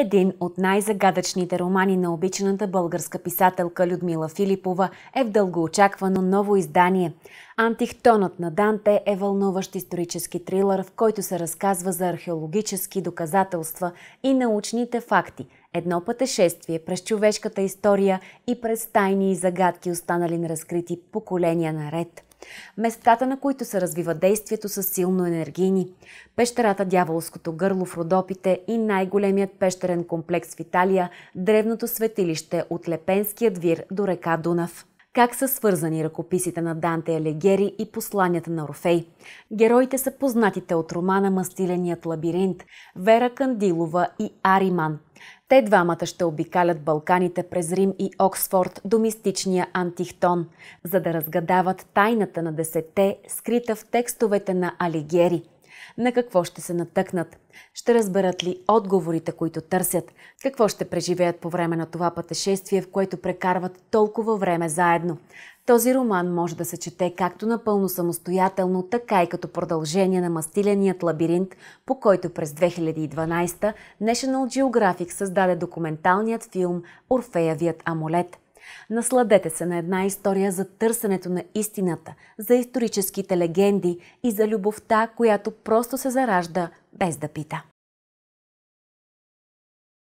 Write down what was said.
Един от най-загадъчните романи на обичаната българска писателка Людмила Филипова е в дългоочаквано ново издание. Антихтонът на Данте е вълнуващ исторически трилър, в който се разказва за археологически доказателства и научните факти, едно пътешествие през човешката история и през тайни и загадки, останали на разкрити поколения наред – Местата, на които се развива действието, са силно енергийни. Пещерата Дяволското гърло в Родопите и най-големият пещерен комплекс в Италия – древното светилище от Лепенският вир до река Дунав как са свързани ръкописите на Данте Алегери и посланията на Орфей. Героите са познатите от романа Мастиленият лабиринт, Вера Кандилова и Ариман. Те двамата ще обикалят Балканите през Рим и Оксфорд до мистичния Антихтон, за да разгадават тайната на десете, скрита в текстовете на Алигери – на какво ще се натъкнат? Ще разберат ли отговорите, които търсят? Какво ще преживеят по време на това пътешествие, в което прекарват толкова време заедно? Този роман може да се чете както напълно самостоятелно, така и като продължение на мастиленият лабиринт, по който през 2012 National Geographic създаде документалният филм «Орфеявият амулет». Насладете се на една история за търсенето на истината, за историческите легенди и за любовта, която просто се заражда без да пита.